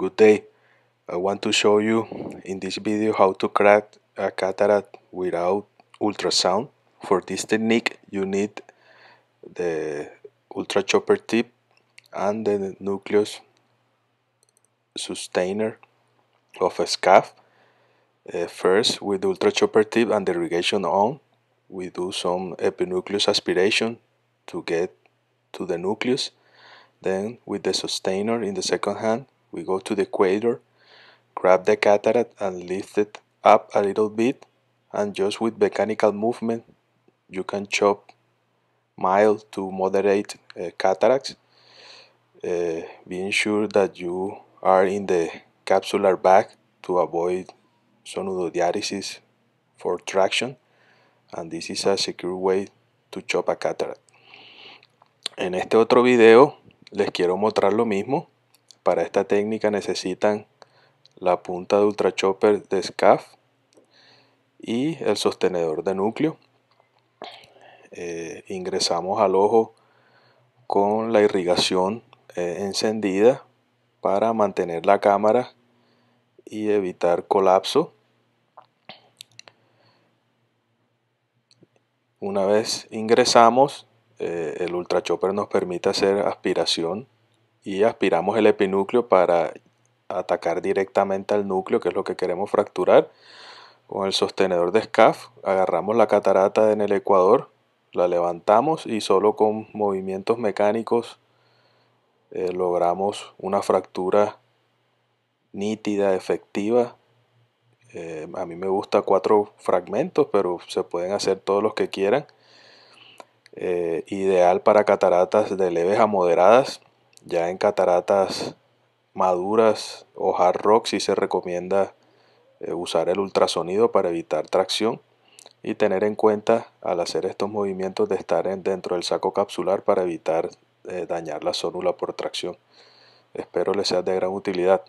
Good day. I want to show you in this video how to crack a cataract without ultrasound. For this technique you need the ultra chopper tip and the nucleus sustainer of a scaff. Uh, first with the ultra chopper tip and the irrigation on we do some epinucleus aspiration to get to the nucleus then with the sustainer in the second hand we go to the equator, grab the cataract and lift it up a little bit and just with mechanical movement you can chop mild to moderate uh, cataracts uh, being sure that you are in the capsular bag to avoid sonododiaresis for traction and this is a secure way to chop a cataract en este otro video les quiero mostrar lo mismo Para esta técnica necesitan la punta de ultra chopper de SCAF y el sostenedor de núcleo. Eh, ingresamos al ojo con la irrigación eh, encendida para mantener la cámara y evitar colapso. Una vez ingresamos, eh, el Ultra Chopper nos permite hacer aspiración y aspiramos el epinúcleo para atacar directamente al núcleo, que es lo que queremos fracturar. Con el sostenedor de SCAF agarramos la catarata en el ecuador, la levantamos y solo con movimientos mecánicos eh, logramos una fractura nítida, efectiva. Eh, a mí me gusta cuatro fragmentos, pero se pueden hacer todos los que quieran. Eh, ideal para cataratas de leves a moderadas ya en cataratas maduras o hard rock sí se recomienda eh, usar el ultrasonido para evitar tracción y tener en cuenta al hacer estos movimientos de estar dentro del saco capsular para evitar eh, dañar la sónula por tracción. Espero les sea de gran utilidad.